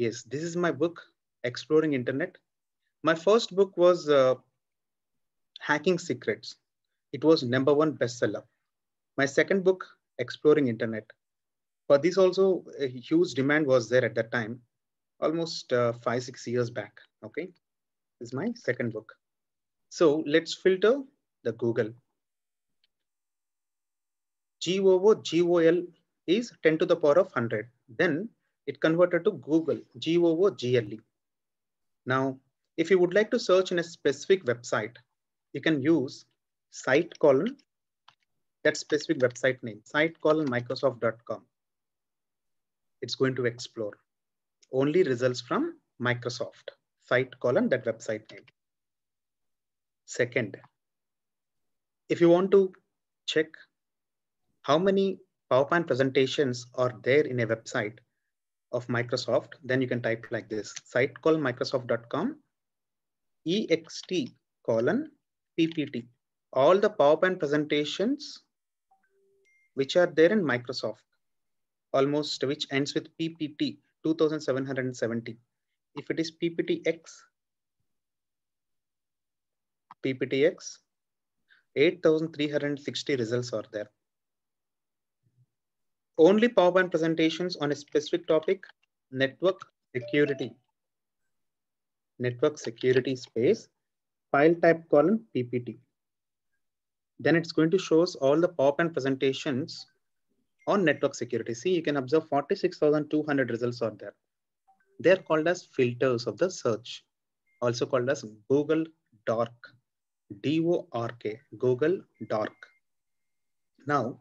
Yes, this is my book, Exploring Internet. My first book was uh, Hacking Secrets. It was number one bestseller. My second book, Exploring Internet. But this also a huge demand was there at that time, almost uh, five, six years back. Okay, this is my second book. So let's filter the Google. G O O G O L is 10 to the power of 100. Then it converted to Google, G-O-O-G-L-E. Now, if you would like to search in a specific website, you can use site colon, that specific website name, site colon microsoft.com. It's going to explore only results from Microsoft, site colon, that website name. Second, if you want to check how many PowerPoint presentations are there in a website, of Microsoft, then you can type like this, site call microsoft.com, ext colon PPT. All the PowerPoint presentations which are there in Microsoft, almost which ends with PPT 2770. If it is PPTX, PPTX, 8360 results are there only PowerPoint presentations on a specific topic, network security. Network security space, file type column PPT. Then it's going to shows all the PowerPoint presentations on network security. See, you can observe 46,200 results are there. They're called as filters of the search, also called as Google Dark, D-O-R-K, Google Dark. Now,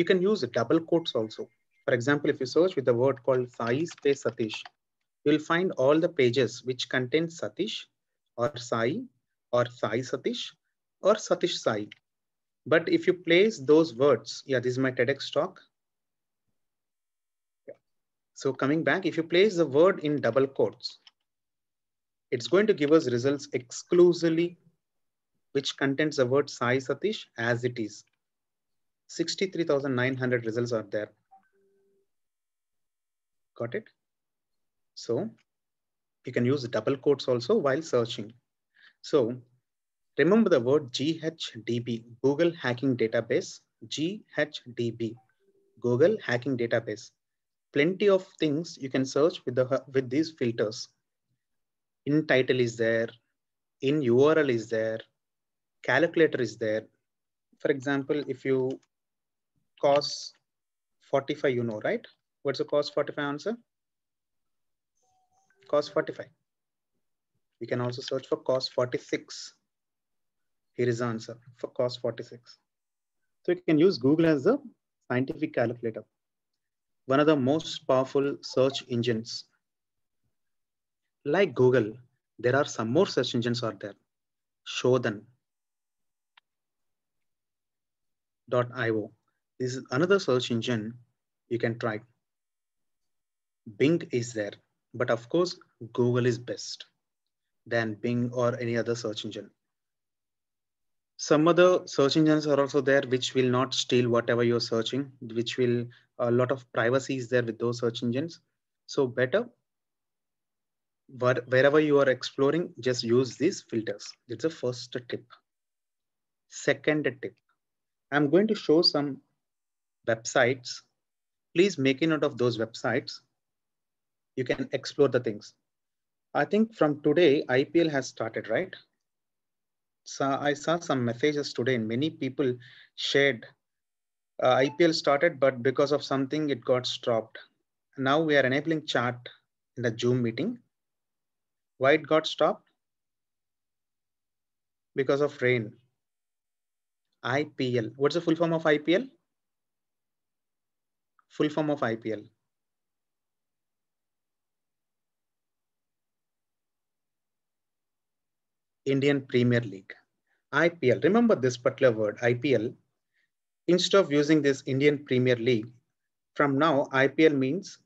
you can use double quotes also. For example, if you search with the word called Sai space Satish, you'll find all the pages which contain Satish or Sai or Sai Satish or Satish Sai. But if you place those words, yeah, this is my TEDx talk. So coming back, if you place the word in double quotes, it's going to give us results exclusively which contains the word Sai Satish as it is. 63,900 results are there. Got it? So you can use double quotes also while searching. So remember the word GHDB, Google Hacking Database, GHDB, Google Hacking Database. Plenty of things you can search with, the, with these filters. In title is there, in URL is there, calculator is there. For example, if you cos 45 you know, right? What's the cos 45 answer? Cos 45. You can also search for cos 46. Here is the answer for cos 46. So you can use Google as the scientific calculator. One of the most powerful search engines. Like Google, there are some more search engines are there. Shodan.io is another search engine you can try. Bing is there, but of course, Google is best than Bing or any other search engine. Some other search engines are also there, which will not steal whatever you're searching, which will a lot of privacy is there with those search engines. So better, wherever you are exploring, just use these filters. It's a first tip. Second tip, I'm going to show some websites, please make a note of those websites. You can explore the things. I think from today, IPL has started, right? So I saw some messages today and many people shared uh, IPL started, but because of something, it got stopped. Now we are enabling chat in the Zoom meeting. Why it got stopped? Because of rain. IPL. What's the full form of IPL? full form of IPL. Indian Premier League. IPL, remember this particular word, IPL. Instead of using this Indian Premier League, from now, IPL means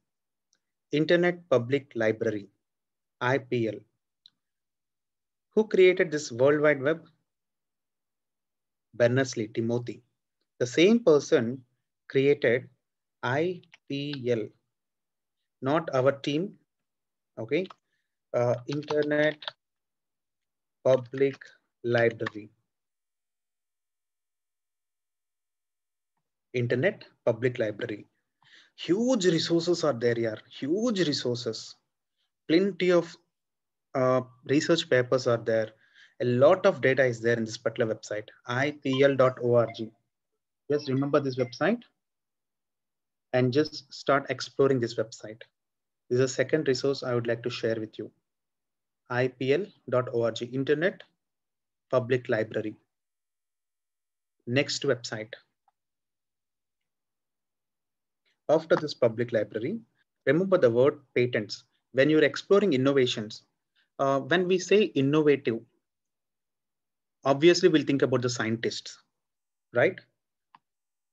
Internet Public Library, IPL. Who created this World Wide Web? Berners-Lee, Timothy. The same person created IPL, not our team, okay? Uh, Internet Public Library. Internet Public Library. Huge resources are there Yeah, huge resources. Plenty of uh, research papers are there. A lot of data is there in this particular website, ipl.org. Just remember this website, and just start exploring this website. This is a second resource I would like to share with you. IPL.org, Internet Public Library. Next website. After this public library, remember the word patents. When you're exploring innovations, uh, when we say innovative, obviously we'll think about the scientists, right?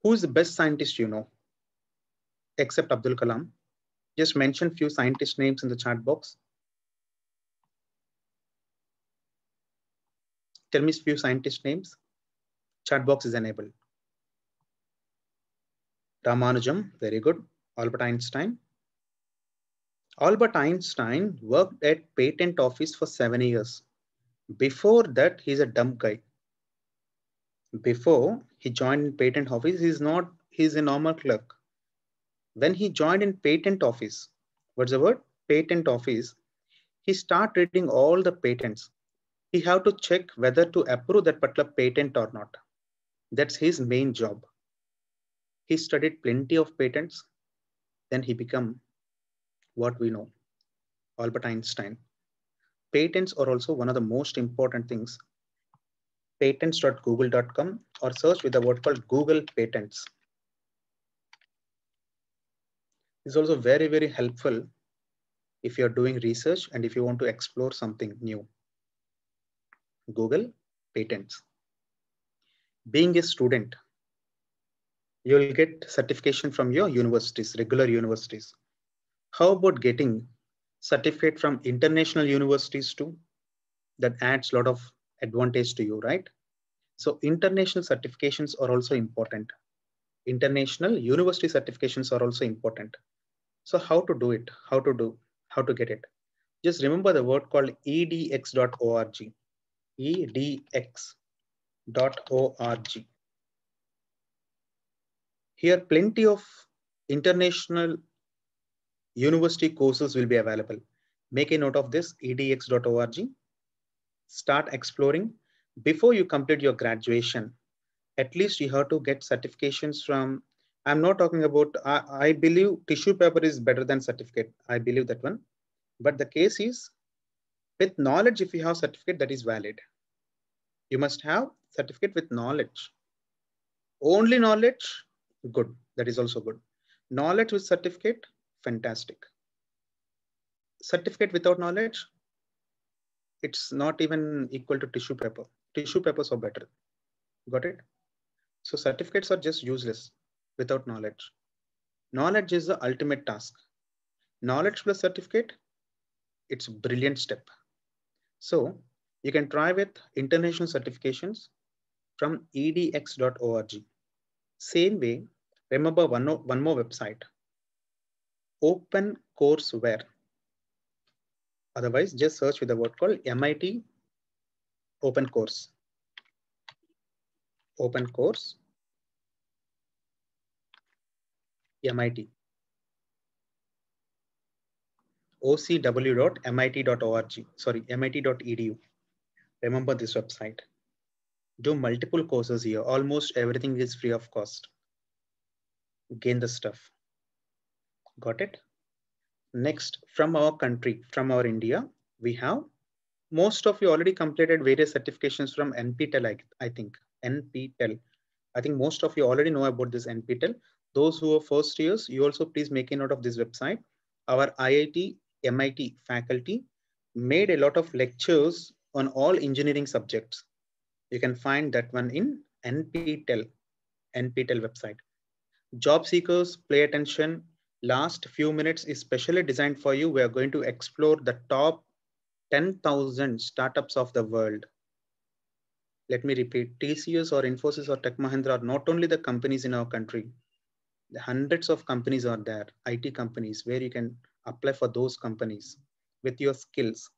Who's the best scientist you know? except Abdul Kalam. Just mention few scientist names in the chat box. Tell me few scientist names. Chat box is enabled. Ramanujam, very good. Albert Einstein. Albert Einstein worked at patent office for seven years. Before that, he's a dumb guy. Before he joined patent office, he's not, he's a normal clerk when he joined in patent office, what's the word? Patent office. He started reading all the patents. He have to check whether to approve that particular patent or not. That's his main job. He studied plenty of patents. Then he become what we know, Albert Einstein. Patents are also one of the most important things patents.google.com or search with the word called Google Patents is also very, very helpful if you're doing research and if you want to explore something new. Google patents. Being a student, you'll get certification from your universities, regular universities. How about getting certificate from international universities too? That adds a lot of advantage to you, right? So international certifications are also important. International university certifications are also important. So how to do it? How to do? How to get it? Just remember the word called edx.org. edx.org. Here, plenty of international university courses will be available. Make a note of this, edx.org. Start exploring. Before you complete your graduation, at least you have to get certifications from I'm not talking about, I, I, believe tissue paper is better than certificate. I believe that one. But the case is with knowledge, if you have certificate that is valid, you must have certificate with knowledge. Only knowledge, good. That is also good. Knowledge with certificate, fantastic. Certificate without knowledge, it's not even equal to tissue paper. Tissue papers are better. Got it? So certificates are just useless without knowledge. Knowledge is the ultimate task. Knowledge plus certificate, it's a brilliant step. So you can try with international certifications from edx.org. Same way, remember one, one more website, open courseware. Otherwise, just search with the word called MIT open course. Open course MIT. ocw.mit.org, sorry, mit.edu. Remember this website. Do multiple courses here. Almost everything is free of cost. Gain the stuff. Got it? Next, from our country, from our India, we have most of you already completed various certifications from NPTEL, I, I think. NPTEL. I think most of you already know about this NPTEL. Those who are first years, you also please make a note of this website. Our IIT, MIT faculty made a lot of lectures on all engineering subjects. You can find that one in NPTEL, NPTEL website. Job seekers, play attention. Last few minutes is specially designed for you. We are going to explore the top 10,000 startups of the world. Let me repeat, TCS or Infosys or Tech Mahindra are not only the companies in our country, hundreds of companies are there, IT companies, where you can apply for those companies with your skills.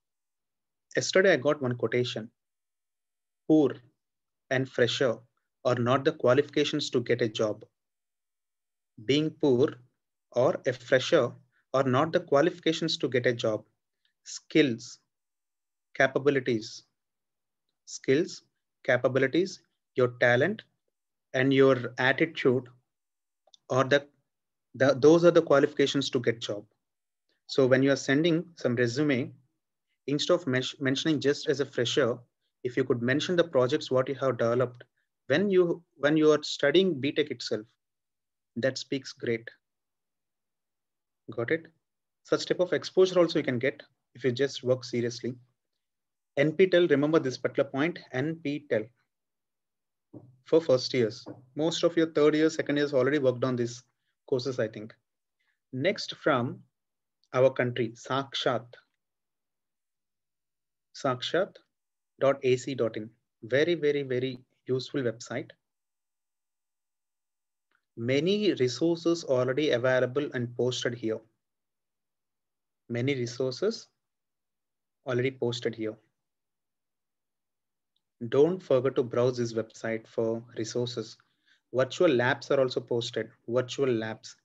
Yesterday, I got one quotation poor and fresher are not the qualifications to get a job. Being poor or a fresher are not the qualifications to get a job. Skills, capabilities, skills, capabilities, your talent, and your attitude or that, the those are the qualifications to get job. So when you are sending some resume, instead of mentioning just as a fresher, if you could mention the projects what you have developed when you when you are studying BTEC itself, that speaks great. Got it? Such type of exposure also you can get if you just work seriously. NPTEL, remember this particular point, NPTEL, for first years. Most of your third year, second years already worked on these courses, I think. Next from our country, Sakshat. Sakshat.ac.in. Very, very, very useful website. Many resources already available and posted here. Many resources already posted here. Don't forget to browse this website for resources. Virtual labs are also posted, virtual labs.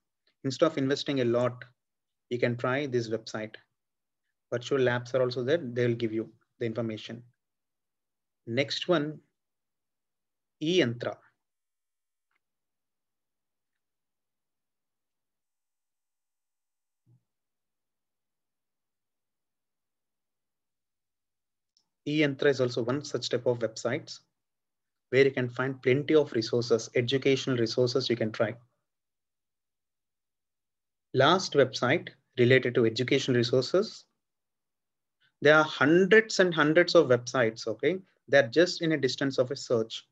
Instead of investing a lot, you can try this website. Virtual labs are also there. They will give you the information. Next one, eYantra. eEntra is also one such type of websites where you can find plenty of resources, educational resources you can try. Last website related to educational resources. There are hundreds and hundreds of websites, okay? They're just in a distance of a search.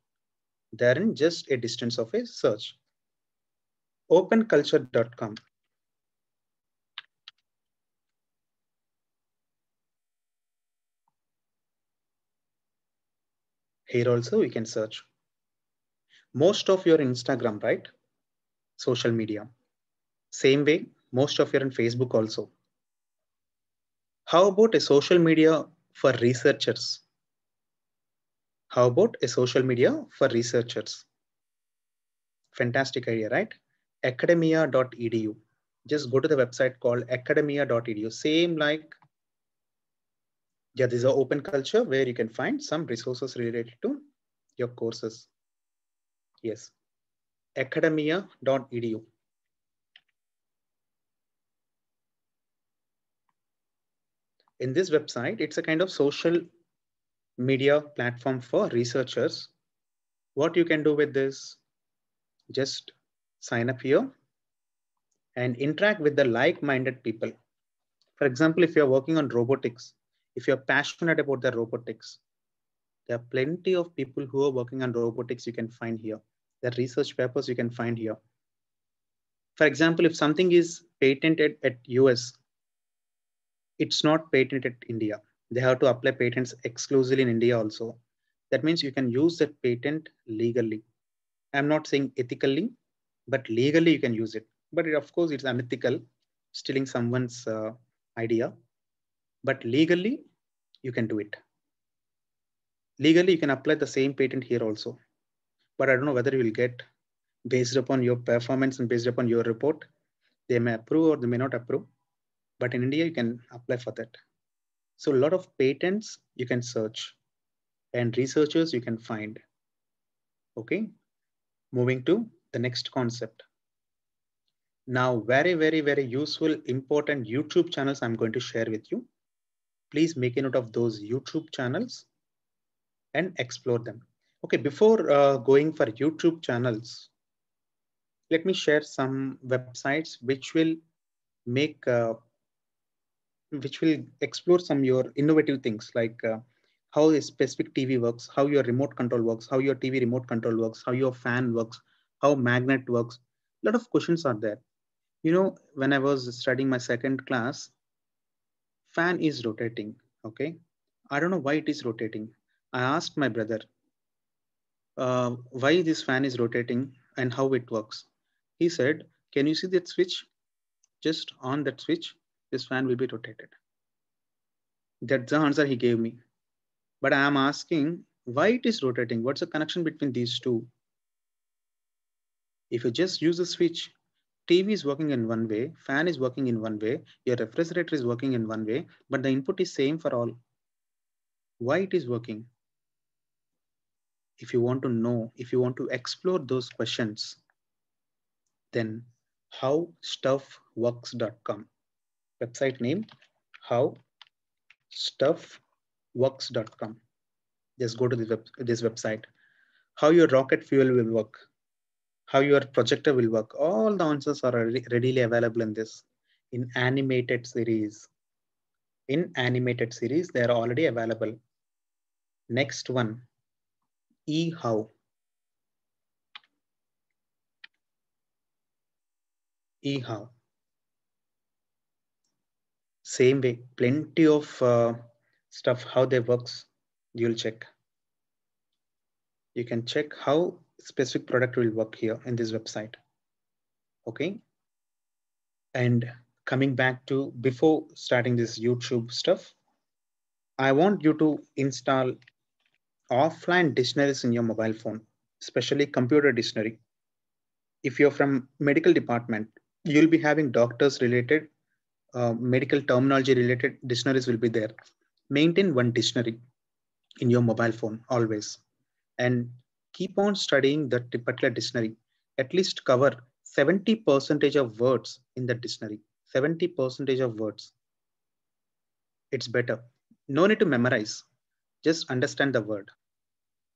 They're in just a distance of a search. Openculture.com. Here also you can search. Most of your Instagram, right? Social media. Same way, most of your in Facebook also. How about a social media for researchers? How about a social media for researchers? Fantastic idea, right? academia.edu. Just go to the website called academia.edu. Same like yeah, this is an open culture where you can find some resources related to your courses. Yes, academia.edu. In this website, it's a kind of social media platform for researchers. What you can do with this, just sign up here and interact with the like-minded people. For example, if you're working on robotics, if you're passionate about the robotics, there are plenty of people who are working on robotics you can find here. There are research papers you can find here. For example, if something is patented at US, it's not patented at India. They have to apply patents exclusively in India also. That means you can use that patent legally. I'm not saying ethically, but legally you can use it. But it, of course, it's unethical, stealing someone's uh, idea but legally you can do it. Legally, you can apply the same patent here also. But I don't know whether you will get based upon your performance and based upon your report. They may approve or they may not approve. But in India, you can apply for that. So a lot of patents you can search and researchers you can find. Okay, moving to the next concept. Now, very, very, very useful, important YouTube channels I'm going to share with you please make a note of those YouTube channels and explore them. Okay, before uh, going for YouTube channels, let me share some websites which will make, uh, which will explore some your innovative things like uh, how a specific TV works, how your remote control works, how your TV remote control works, how your fan works, how magnet works. A lot of questions are there. You know, when I was studying my second class, fan is rotating okay i don't know why it is rotating i asked my brother uh, why this fan is rotating and how it works he said can you see that switch just on that switch this fan will be rotated that's the answer he gave me but i am asking why it is rotating what's the connection between these two if you just use the switch TV is working in one way, fan is working in one way, your refrigerator is working in one way, but the input is same for all. Why it is working? If you want to know, if you want to explore those questions, then how website name how just go to web, this website how your rocket fuel will work how your projector will work. All the answers are readily available in this, in animated series. In animated series, they are already available. Next one, e-how. E-how. Same way, plenty of uh, stuff, how they works, you'll check. You can check how specific product will work here in this website. Okay. And coming back to before starting this YouTube stuff, I want you to install offline dictionaries in your mobile phone, especially computer dictionary. If you're from medical department, you'll be having doctors related, uh, medical terminology related dictionaries will be there. Maintain one dictionary in your mobile phone always. And keep on studying that particular dictionary. At least cover 70 percentage of words in the dictionary. 70 percentage of words. It's better. No need to memorize. Just understand the word.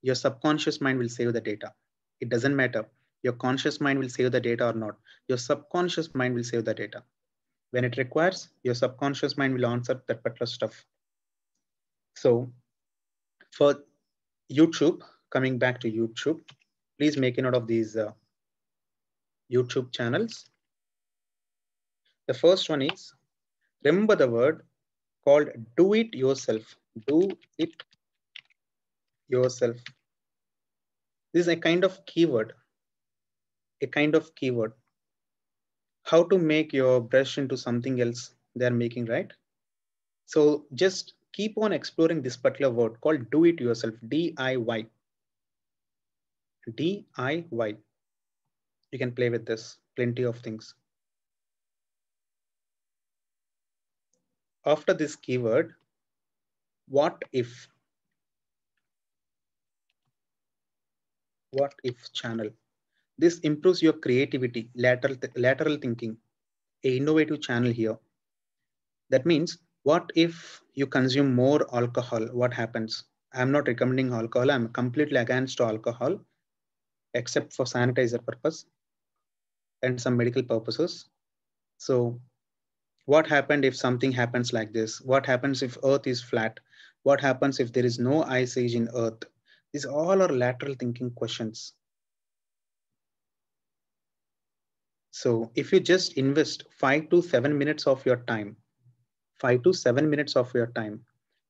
Your subconscious mind will save the data. It doesn't matter. Your conscious mind will save the data or not. Your subconscious mind will save the data. When it requires, your subconscious mind will answer that particular stuff. So for YouTube, coming back to YouTube, please make a note of these uh, YouTube channels. The first one is, remember the word called do it yourself, do it yourself. This is a kind of keyword, a kind of keyword. How to make your brush into something else they're making, right? So just keep on exploring this particular word called do it yourself, DIY. DIY. You can play with this, plenty of things. After this keyword, what if? What if channel? This improves your creativity, lateral, th lateral thinking, a innovative channel here. That means, what if you consume more alcohol? What happens? I'm not recommending alcohol. I'm completely against alcohol except for sanitizer purpose and some medical purposes. So what happened if something happens like this? What happens if earth is flat? What happens if there is no ice age in earth? These all are lateral thinking questions. So if you just invest five to seven minutes of your time, five to seven minutes of your time,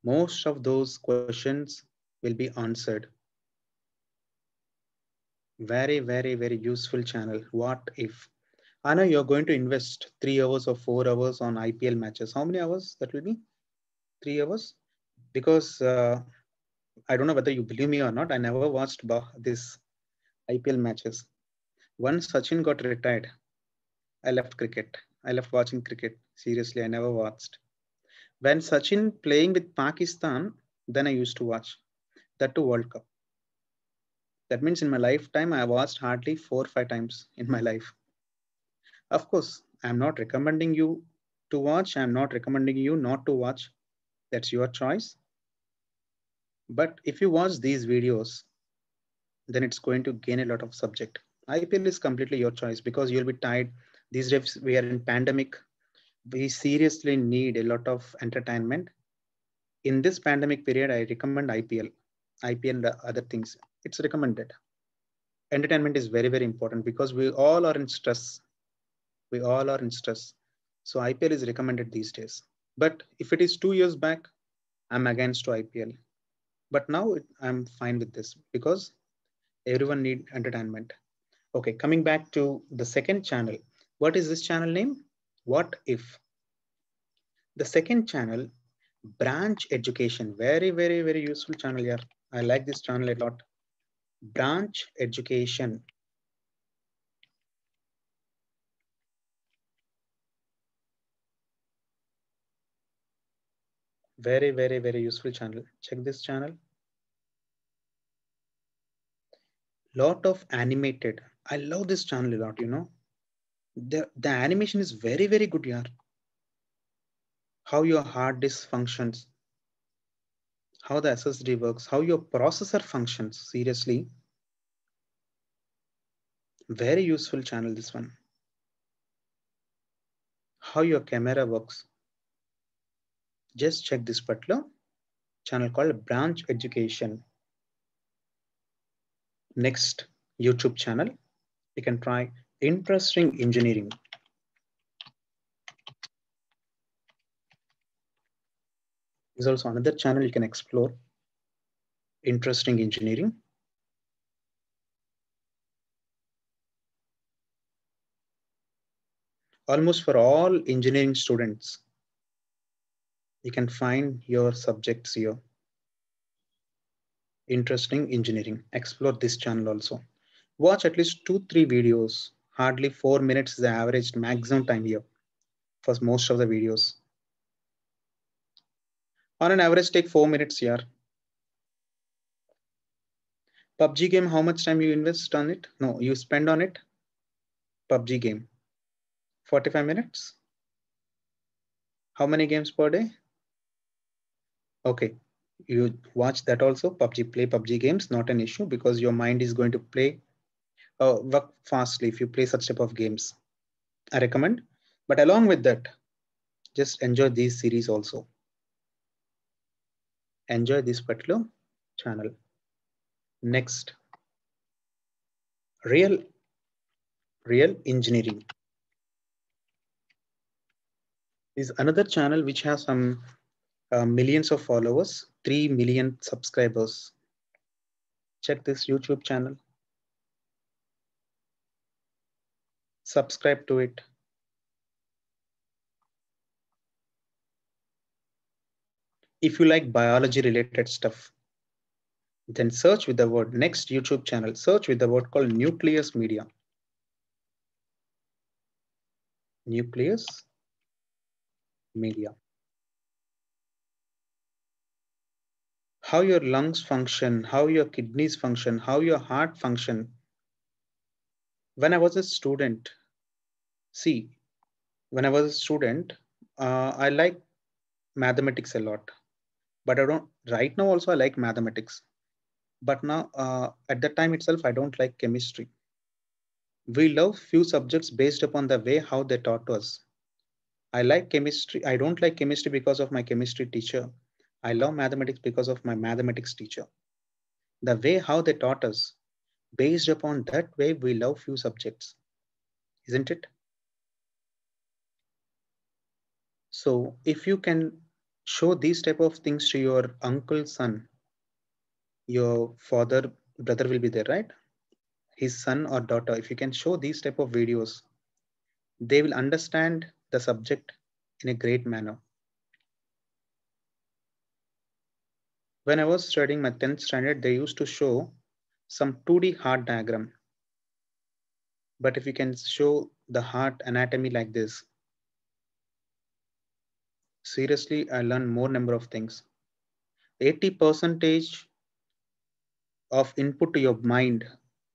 most of those questions will be answered very very very useful channel what if i know you're going to invest three hours or four hours on ipl matches how many hours that will be three hours because uh, i don't know whether you believe me or not i never watched this ipl matches once sachin got retired i left cricket i left watching cricket seriously i never watched when sachin playing with pakistan then i used to watch that to world cup that means in my lifetime, I watched hardly four or five times in my life. Of course, I'm not recommending you to watch. I'm not recommending you not to watch. That's your choice. But if you watch these videos, then it's going to gain a lot of subject. IPL is completely your choice because you'll be tired. These days we are in pandemic. We seriously need a lot of entertainment. In this pandemic period, I recommend IPL, IPL, and other things it's recommended. Entertainment is very, very important because we all are in stress. We all are in stress. So IPL is recommended these days. But if it is two years back, I'm against to IPL. But now it, I'm fine with this because everyone need entertainment. Okay, coming back to the second channel. What is this channel name? What if? The second channel branch education very very very useful channel here i like this channel a lot branch education. Very, very, very useful channel. Check this channel. Lot of animated. I love this channel a lot, you know. The, the animation is very, very good, yeah. How your heart disk functions how the SSD works, how your processor functions, seriously. Very useful channel, this one. How your camera works. Just check this particular channel called Branch Education. Next YouTube channel, you can try Interesting Engineering. is also another channel you can explore. Interesting engineering. Almost for all engineering students, you can find your subjects here. Interesting engineering. Explore this channel also. Watch at least two, three videos. Hardly four minutes is the average maximum time here for most of the videos on an average take four minutes here. PUBG game, how much time you invest on it? No, you spend on it. PUBG game, 45 minutes. How many games per day? Okay, you watch that also. PUBG, play PUBG games, not an issue because your mind is going to play, uh, work fastly if you play such type of games. I recommend. But along with that, just enjoy these series also enjoy this particular channel. Next, real, real engineering is another channel which has some uh, millions of followers, 3 million subscribers. Check this YouTube channel. Subscribe to it. If you like biology related stuff, then search with the word next YouTube channel, search with the word called nucleus media. Nucleus media. How your lungs function, how your kidneys function, how your heart function. When I was a student, see, when I was a student, uh, I like mathematics a lot but i don't right now also i like mathematics but now uh, at that time itself i don't like chemistry we love few subjects based upon the way how they taught us i like chemistry i don't like chemistry because of my chemistry teacher i love mathematics because of my mathematics teacher the way how they taught us based upon that way we love few subjects isn't it so if you can show these type of things to your uncle son your father brother will be there right his son or daughter if you can show these type of videos they will understand the subject in a great manner when i was studying my 10th standard they used to show some 2d heart diagram but if you can show the heart anatomy like this seriously, I learn more number of things. 80 percentage of input to your mind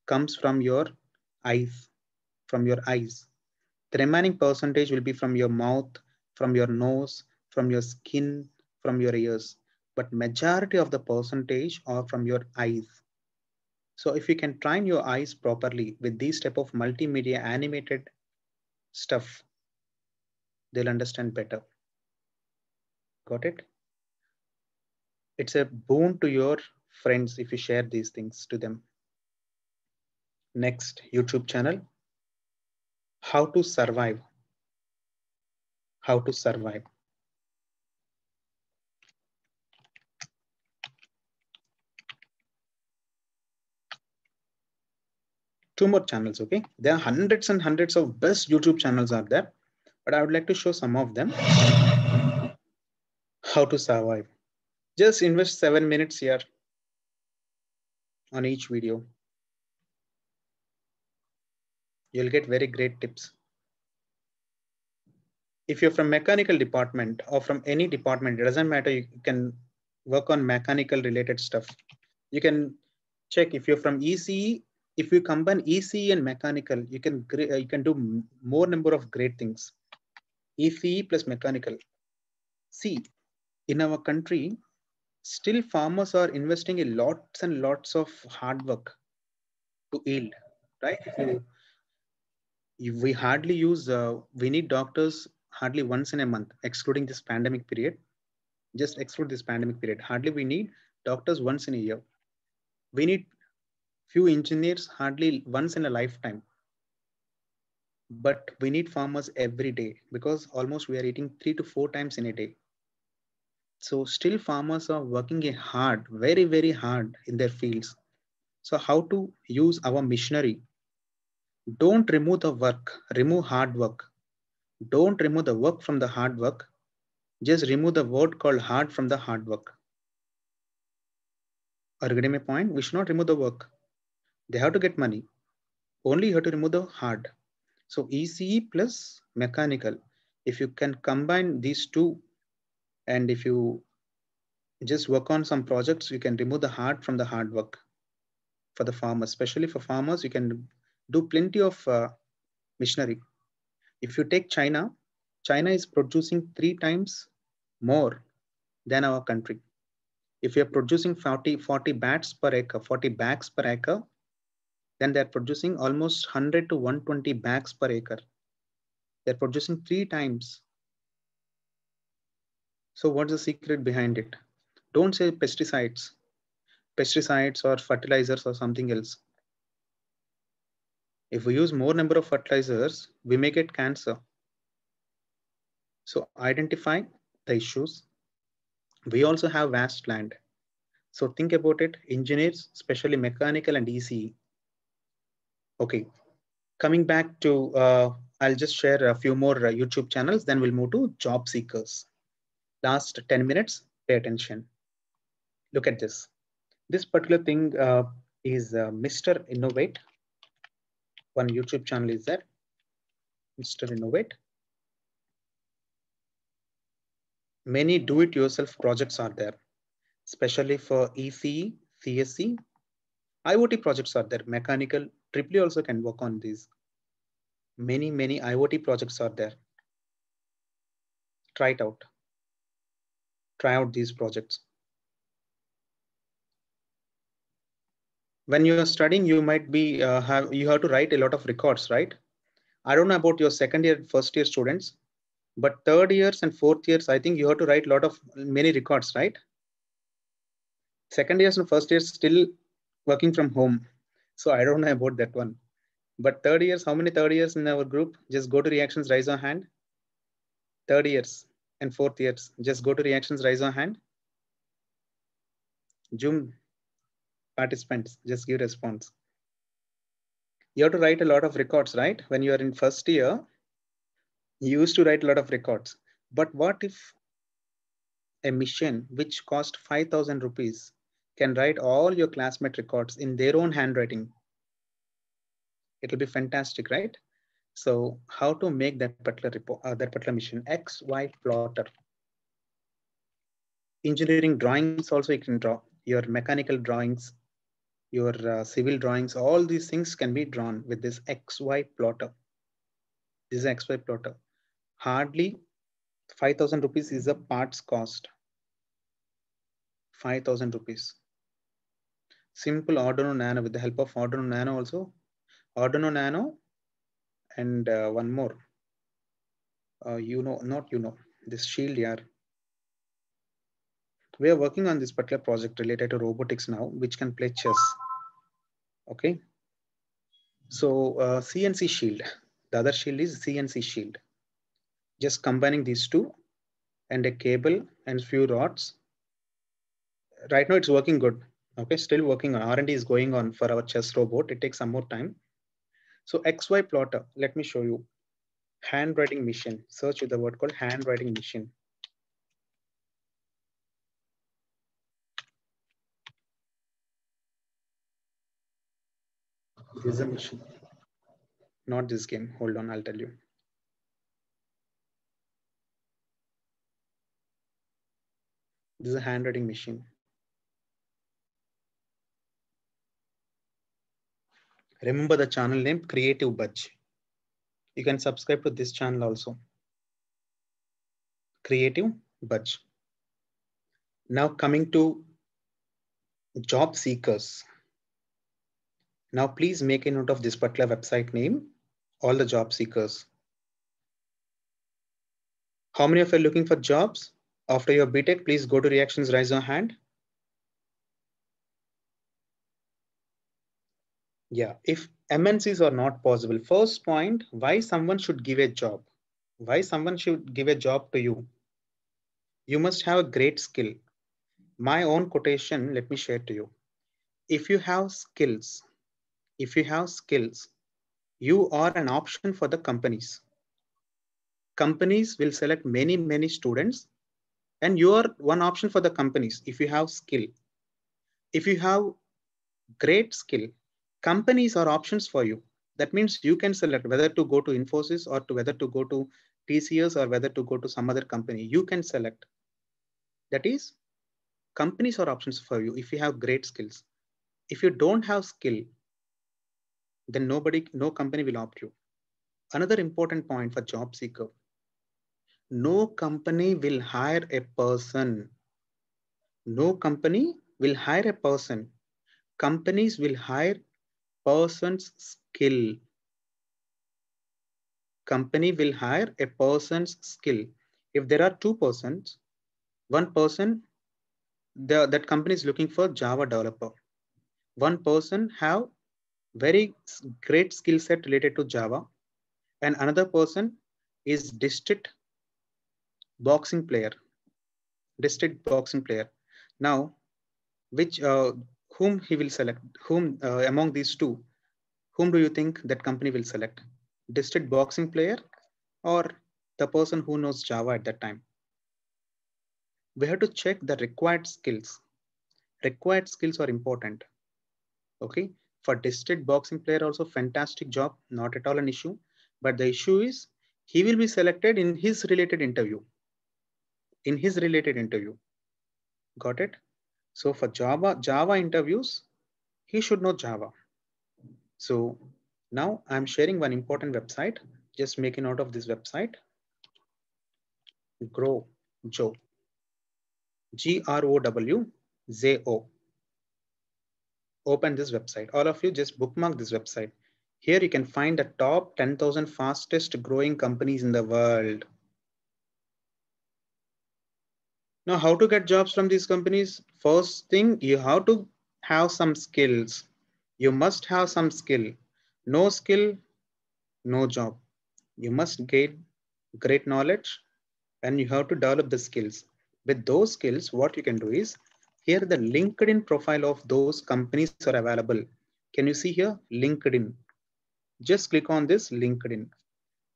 comes from your eyes, from your eyes. The remaining percentage will be from your mouth, from your nose, from your skin, from your ears. But majority of the percentage are from your eyes. So if you can train your eyes properly with these type of multimedia animated stuff, they'll understand better. Got it? It's a boon to your friends if you share these things to them. Next, YouTube channel. How to survive. How to survive. two more channels okay there are hundreds and hundreds of best youtube channels out there but i would like to show some of them how to survive. Just invest seven minutes here on each video. You'll get very great tips. If you're from mechanical department or from any department, it doesn't matter. You can work on mechanical related stuff. You can check if you're from ECE, if you combine ECE and mechanical, you can, uh, you can do more number of great things. ECE plus mechanical. See, in our country, still farmers are investing a lots and lots of hard work to yield, right? If we hardly use, uh, we need doctors hardly once in a month, excluding this pandemic period. Just exclude this pandemic period. Hardly we need doctors once in a year. We need few engineers hardly once in a lifetime. But we need farmers every day because almost we are eating three to four times in a day so still farmers are working hard, very, very hard in their fields. So how to use our machinery? Don't remove the work, remove hard work. Don't remove the work from the hard work. Just remove the word called hard from the hard work. Are you getting my point? We should not remove the work. They have to get money. Only you have to remove the hard. So ECE plus mechanical. If you can combine these two and if you just work on some projects, you can remove the heart from the hard work for the farmers, especially for farmers, you can do plenty of uh, machinery. If you take China, China is producing three times more than our country. If you're producing 40, 40 bats per acre, 40 bags per acre, then they're producing almost 100 to 120 bags per acre. They're producing three times so what's the secret behind it? Don't say pesticides, pesticides or fertilizers or something else. If we use more number of fertilizers, we may get cancer. So identify the issues. We also have vast land. So think about it, engineers, especially mechanical and ECE. Okay, coming back to, uh, I'll just share a few more uh, YouTube channels, then we'll move to job seekers last 10 minutes, pay attention. Look at this. This particular thing uh, is uh, Mr. Innovate. One YouTube channel is there, Mr. Innovate. Many do-it-yourself projects are there, especially for ECE, CSE. IoT projects are there, mechanical, Triply also can work on these. Many, many IoT projects are there. Try it out try out these projects. When you're studying, you might be, uh, have, you have to write a lot of records, right? I don't know about your second year, first year students, but third years and fourth years, I think you have to write a lot of many records, right? Second years and first years still working from home. So I don't know about that one. But third years, how many third years in our group? Just go to reactions, raise your hand. Third years and fourth years. Just go to reactions, raise your hand. Zoom participants, just give response. You have to write a lot of records, right? When you are in first year, you used to write a lot of records. But what if a mission which cost 5,000 rupees can write all your classmate records in their own handwriting? It'll be fantastic, right? So how to make that particular report, uh, that particular mission X, Y plotter. Engineering drawings also you can draw, your mechanical drawings, your uh, civil drawings, all these things can be drawn with this XY plotter. This is XY plotter. Hardly 5,000 rupees is the parts cost. 5,000 rupees. Simple Arduino Nano with the help of Arduino Nano also. Arduino Nano and uh, one more. Uh, you know, not you know, this shield here. We are working on this particular project related to robotics now, which can play chess. Okay. So uh, CNC shield, the other shield is CNC shield. Just combining these two and a cable and few rods. Right now it's working good. Okay, still working on R&D is going on for our chess robot. It takes some more time so XY plotter, let me show you. Handwriting machine. Search with the word called handwriting machine. This is a machine. Not this game. Hold on, I'll tell you. This is a handwriting machine. Remember the channel name Creative Budge. You can subscribe to this channel also. Creative Budge. Now coming to job seekers. Now please make a note of this particular website name, all the job seekers. How many of you are looking for jobs? After your btech please go to reactions, raise your hand. Yeah, if MNCs are not possible. First point, why someone should give a job? Why someone should give a job to you? You must have a great skill. My own quotation, let me share to you. If you have skills, if you have skills, you are an option for the companies. Companies will select many, many students and you are one option for the companies if you have skill. If you have great skill, companies are options for you. That means you can select whether to go to Infosys or to whether to go to TCS or whether to go to some other company. You can select. That is, companies are options for you if you have great skills. If you don't have skill, then nobody, no company will opt you. Another important point for job seeker. No company will hire a person. No company will hire a person. Companies will hire person's skill. Company will hire a person's skill. If there are two persons, one person, the, that company is looking for Java developer. One person have very great skill set related to Java and another person is district boxing player, district boxing player. Now, which uh, whom he will select, whom uh, among these two, whom do you think that company will select? District boxing player or the person who knows Java at that time? We have to check the required skills. Required skills are important. Okay, for district boxing player also fantastic job, not at all an issue. But the issue is he will be selected in his related interview. In his related interview. Got it? So for Java, Java interviews, he should know Java. So now I'm sharing one important website. Just make a note of this website. Grow Joe. G-R-O-W-Z-O. Open this website. All of you just bookmark this website. Here you can find the top 10,000 fastest growing companies in the world. Now, how to get jobs from these companies? First thing, you have to have some skills. You must have some skill. No skill, no job. You must get great knowledge and you have to develop the skills. With those skills, what you can do is here the LinkedIn profile of those companies are available. Can you see here? LinkedIn. Just click on this LinkedIn.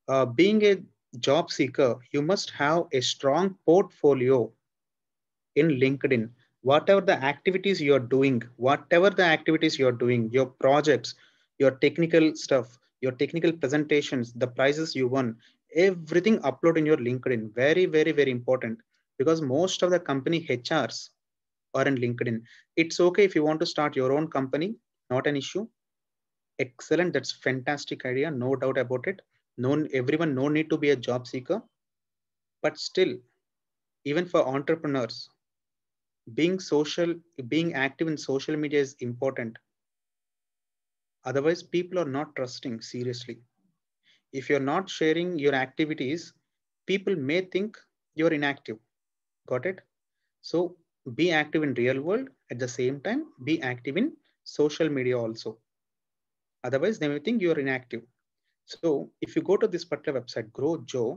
Uh, being a job seeker, you must have a strong portfolio in LinkedIn, whatever the activities you're doing, whatever the activities you're doing, your projects, your technical stuff, your technical presentations, the prizes you won, everything upload in your LinkedIn. Very, very, very important because most of the company HRs are in LinkedIn. It's okay if you want to start your own company, not an issue. Excellent. That's fantastic idea. No doubt about it. No, everyone, no need to be a job seeker. But still, even for entrepreneurs, being social being active in social media is important otherwise people are not trusting seriously if you're not sharing your activities people may think you're inactive got it so be active in real world at the same time be active in social media also otherwise they may think you're inactive so if you go to this particular website grow joe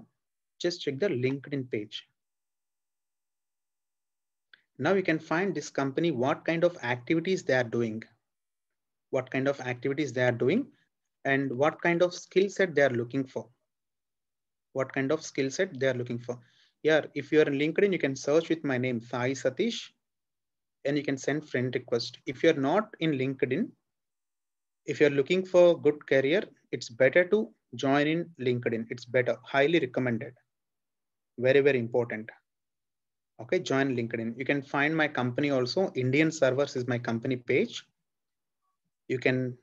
just check the linkedin page now you can find this company, what kind of activities they are doing, what kind of activities they are doing and what kind of skill set they are looking for. What kind of skill set they are looking for. Here, if you are in LinkedIn, you can search with my name, Sai Satish, and you can send friend request. If you're not in LinkedIn, if you're looking for good career, it's better to join in LinkedIn. It's better, highly recommended. Very, very important. Okay, join LinkedIn. You can find my company also. Indian Servers is my company page. You can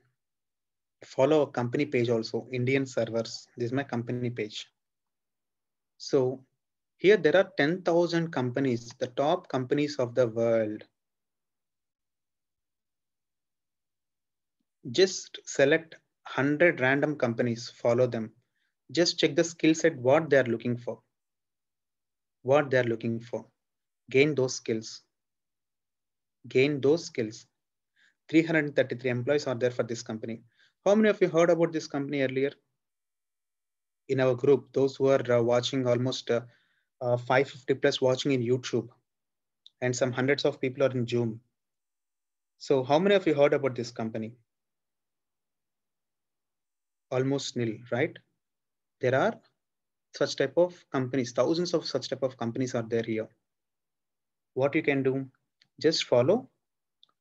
follow a company page also, Indian Servers. This is my company page. So here there are 10,000 companies, the top companies of the world. Just select 100 random companies, follow them. Just check the skill set, what they're looking for. What they're looking for gain those skills. Gain those skills. 333 employees are there for this company. How many of you heard about this company earlier? In our group, those who are uh, watching almost uh, uh, 550 plus watching in YouTube and some hundreds of people are in Zoom. So how many of you heard about this company? Almost nil, right? There are such type of companies, thousands of such type of companies are there here what you can do, just follow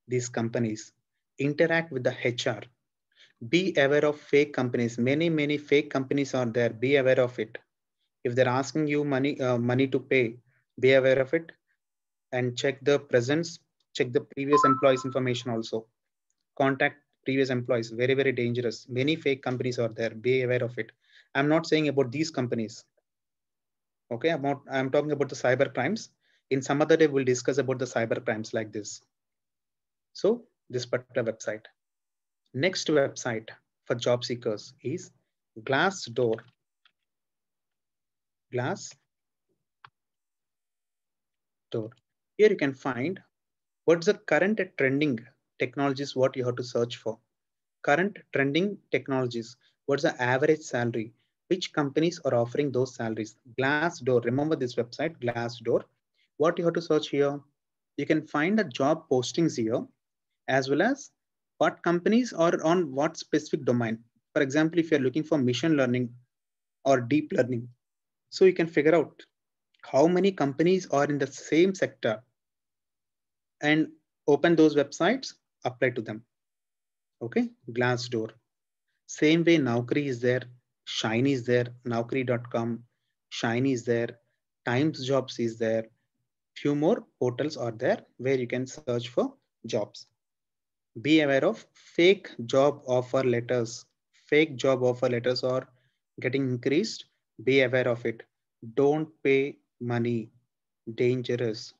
these companies, interact with the HR, be aware of fake companies. Many, many fake companies are there. Be aware of it. If they're asking you money, uh, money to pay, be aware of it and check the presence, check the previous employees information also. Contact previous employees, very, very dangerous. Many fake companies are there. Be aware of it. I'm not saying about these companies. Okay, I'm not. I'm talking about the cyber crimes in some other day, we'll discuss about the cyber crimes like this. So this particular website. Next website for job seekers is Glassdoor. Glassdoor. Here you can find what's the current trending technologies, what you have to search for. Current trending technologies, what's the average salary, which companies are offering those salaries. Glassdoor, remember this website, Glassdoor what you have to search here, you can find the job postings here, as well as what companies are on what specific domain. For example, if you're looking for machine learning or deep learning, so you can figure out how many companies are in the same sector and open those websites, apply to them. Okay, Glassdoor. Same way Naukri is there, Shiny is there, Naukri.com, Shiny is there, Times Jobs is there, few more portals are there where you can search for jobs. Be aware of fake job offer letters. Fake job offer letters are getting increased. Be aware of it. Don't pay money. Dangerous.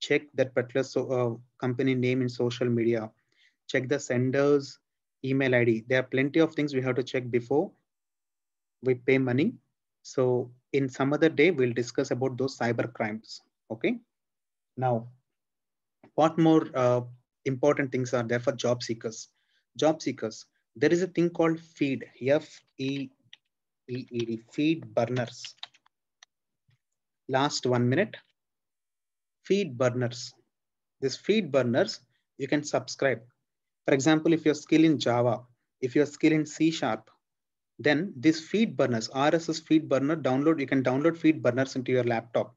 Check that particular so, uh, company name in social media. Check the sender's email ID. There are plenty of things we have to check before we pay money. So in some other day, we'll discuss about those cyber crimes. Okay. Now, what more uh, important things are there for job seekers? Job seekers, there is a thing called feed, F-E-E-D, feed burners. Last one minute, feed burners. This feed burners, you can subscribe. For example, if your skill in Java, if your skill in C sharp, then this feed burners, RSS feed burner download, you can download feed burners into your laptop.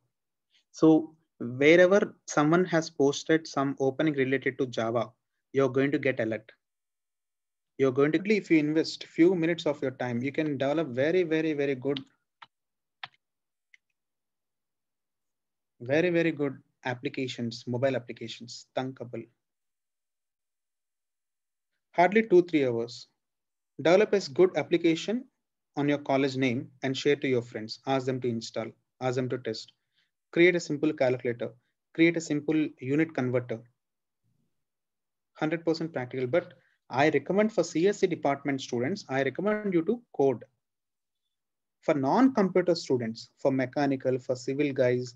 So wherever someone has posted some opening related to Java, you're going to get alert. You're going to, if you invest few minutes of your time, you can develop very, very, very good, very, very good applications, mobile applications, thunkable. Hardly two, three hours. Develop a good application on your college name and share to your friends. Ask them to install, ask them to test create a simple calculator, create a simple unit converter. 100% practical, but I recommend for CSE department students, I recommend you to code. For non-computer students, for mechanical, for civil guys,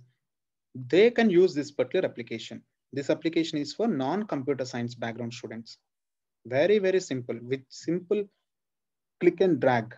they can use this particular application. This application is for non-computer science background students. Very, very simple, with simple click and drag.